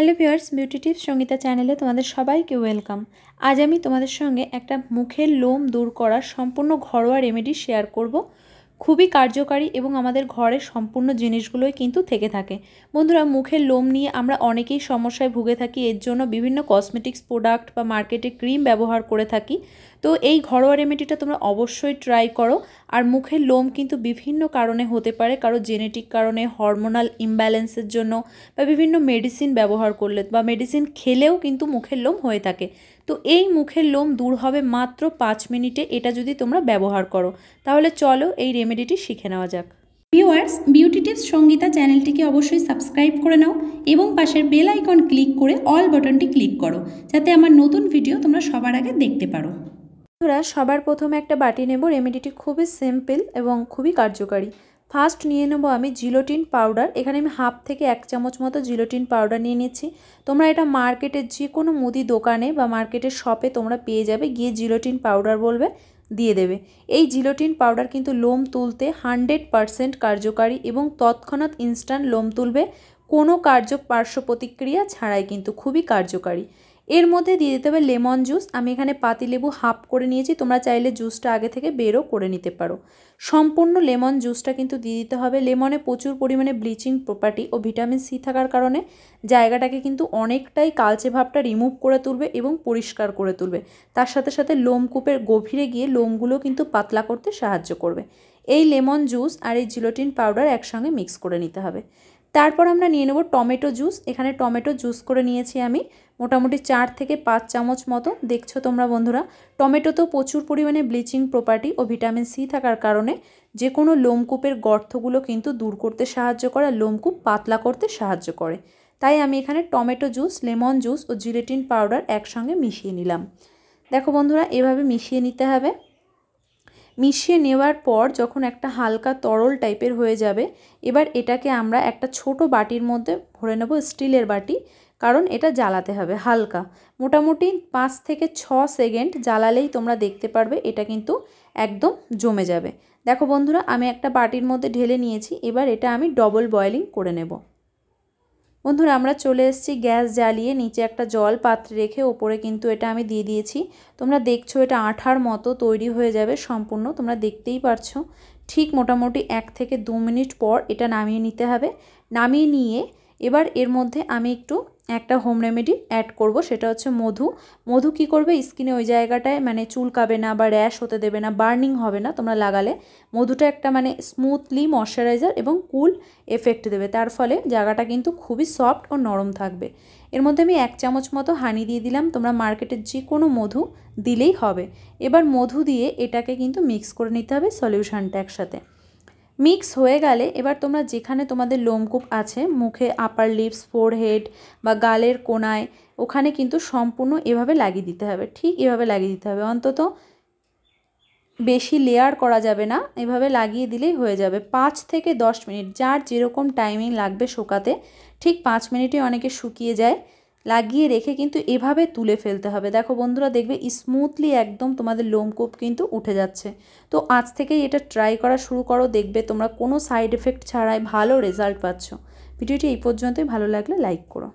hello viewers beauty tips Sangeeta চ্যানেলে তোমাদের সবাইকে ওয়েলকাম আজ আমি তোমাদের সঙ্গে একটা মুখের লোম দূর করার সম্পূর্ণ ঘরোয়া রেমেডি শেয়ার করব খুবই কার্যকারী এবং আমাদের ঘরের সম্পূর্ণ জিনিসগুলোই কিন্তু থেকে থাকে বন্ধুরা মুখের লোম নিয়ে আমরা অনেকেই সমস্যায় ভুগে থাকি এর জন্য বিভিন্ন কসমেটিক্স প্রোডাক্ট বা মার্কেটে ক্রিম ব্যবহার করে থাকি তো এই ঘরোয়া রেমেডিটা তোমরা অবশ্যই ট্রাই করো আর মুখের লোম কিন্তু বিভিন্ন কারণে হতে পারে কারো জেনেটিক কারণে হরমোনাল ইমব্যালেন্সের জন্য বা বিভিন্ন মেডিসিন ব্যবহার করলে বা মেডিসিন খেলেও কিন্তু মুখের লোম হয়ে থাকে তো এই মুখের লোম দূর হবে মাত্র পাঁচ মিনিটে এটা যদি তোমরা ব্যবহার করো তাহলে চলো এই রেমেডিটি শিখে নেওয়া যাক ভিওয়ার্স বিউটি টিপস সঙ্গীতা চ্যানেলটিকে অবশ্যই সাবস্ক্রাইব করে নাও এবং পাশের বেল আইকন ক্লিক করে অল বাটনটি ক্লিক করো যাতে আমার নতুন ভিডিও তোমরা সবার আগে দেখতে পারো তোরা সবার প্রথমে একটা বাটি নেব রেমেডিটি খুবই সিম্পল এবং খুবই কার্যকারী ফার্স্ট নিয়ে নেব আমি জিলোটিন পাউডার এখানে আমি হাফ থেকে এক চামচ মতো জিলোটিন পাউডার নিয়ে নিচ্ছি তোমরা এটা মার্কেটের যে কোনো মুদি দোকানে বা মার্কেটের শপে তোমরা পেয়ে যাবে গিয়ে জিলোটিন পাউডার বলবে দিয়ে দেবে এই জিলোটিন পাউডার কিন্তু লোম তুলতে হানড্রেড পারসেন্ট কার্যকারী এবং তৎক্ষণাৎ ইনস্ট্যান্ট লোম তুলবে কোনো কার্য পার্শ্ব প্রতিক্রিয়া ছাড়াই কিন্তু খুবই কার্যকারী এর মধ্যে দিয়ে দিতে হবে লেমন জুস আমি এখানে পাতিলেবু হাফ করে নিয়েছি তোমরা চাইলে জুসটা আগে থেকে বেরও করে নিতে পারো সম্পূর্ণ লেমন জুসটা কিন্তু দিয়ে দিতে হবে লেমনে প্রচুর পরিমাণে ব্লিচিং প্রপার্টি ও ভিটামিন সি থাকার কারণে জায়গাটাকে কিন্তু অনেকটাই কালচে ভাবটা রিমুভ করে তুলবে এবং পরিষ্কার করে তুলবে তার সাথে সাথে লোমকূপের গভীরে গিয়ে লোমগুলো কিন্তু পাতলা করতে সাহায্য করবে এই লেমন জুস আর এই জিলোটিন পাউডার একসঙ্গে মিক্স করে নিতে হবে তারপর আমরা নিয়ে নেব টমেটো জুস এখানে টমেটো জুস করে নিয়েছি আমি মোটামুটি চার থেকে পাঁচ চামচ মতো দেখছো তোমরা বন্ধুরা টমেটো তো প্রচুর পরিমাণে ব্লিচিং প্রপার্টি ও ভিটামিন সি থাকার কারণে যে কোনো লোমকূপের গর্তগুলো কিন্তু দূর করতে সাহায্য করে আর লোমকূপ পাতলা করতে সাহায্য করে তাই আমি এখানে টমেটো জুস লেমন জুস ও জিলেটিন পাউডার একসঙ্গে মিশিয়ে নিলাম দেখো বন্ধুরা এভাবে মিশিয়ে নিতে হবে মিশিয়ে নেওয়ার পর যখন একটা হালকা তরল টাইপের হয়ে যাবে এবার এটাকে আমরা একটা ছোট বাটির মধ্যে ভরে নেব স্টিলের বাটি কারণ এটা জ্বালাতে হবে হালকা মোটামুটি পাঁচ থেকে ছ সেকেন্ড জ্বালালেই তোমরা দেখতে পারবে এটা কিন্তু একদম জমে যাবে দেখো বন্ধুরা আমি একটা বাটির মধ্যে ঢেলে নিয়েছি এবার এটা আমি ডবল বয়েলিং করে নেব বন্ধুরা আমরা চলে এসেছি গ্যাস জ্বালিয়ে নিচে একটা জল পাত্রে রেখে ওপরে কিন্তু এটা আমি দিয়ে দিয়েছি তোমরা দেখছো এটা আঠার মতো তৈরি হয়ে যাবে সম্পূর্ণ তোমরা দেখতেই পারছো ঠিক মোটামুটি এক থেকে দু মিনিট পর এটা নামিয়ে নিতে হবে নামিয়ে নিয়ে এবার এর মধ্যে আমি একটু একটা হোম রেমেডি অ্যাড করব সেটা হচ্ছে মধু মধু কি করবে স্কিনে ওই জায়গাটায় মানে চুলকাবে না বা র্যাশ হতে দেবে না বার্নিং হবে না তোমরা লাগালে মধুটা একটা মানে স্মুথলি ময়শ্চারাইজার এবং কুল এফেক্ট দেবে তার ফলে জায়গাটা কিন্তু খুবই সফট ও নরম থাকবে এর মধ্যে আমি এক চামচ মতো হানি দিয়ে দিলাম তোমরা মার্কেটের যে কোনো মধু দিলেই হবে এবার মধু দিয়ে এটাকে কিন্তু মিক্স করে নিতে হবে সলিউশানটা একসাথে মিক্স হয়ে গেলে এবার তোমরা যেখানে তোমাদের লোমকূপ আছে মুখে আপার লিপস ফোরহেড বা গালের কোনায় ওখানে কিন্তু সম্পূর্ণ এভাবে লাগিয়ে দিতে হবে ঠিক এভাবে লাগিয়ে দিতে হবে অন্তত বেশি লেয়ার করা যাবে না এভাবে লাগিয়ে দিলেই হয়ে যাবে পাঁচ থেকে দশ মিনিট যার যেরকম টাইমিং লাগবে শোকাতে ঠিক পাঁচ মিনিটে অনেকে শুকিয়ে যায় লাগিয়ে রেখে কিন্তু এভাবে তুলে ফেলতে হবে দেখো বন্ধুরা দেখবে স্মুথলি একদম তোমাদের লোমকূপ কিন্তু উঠে যাচ্ছে তো আজ থেকেই এটা ট্রাই করা শুরু করো দেখবে তোমরা কোনো সাইড এফেক্ট ছাড়াই ভালো রেজাল্ট পাচ্ছ ভিডিওটি এই পর্যন্তই ভালো লাগলে লাইক করো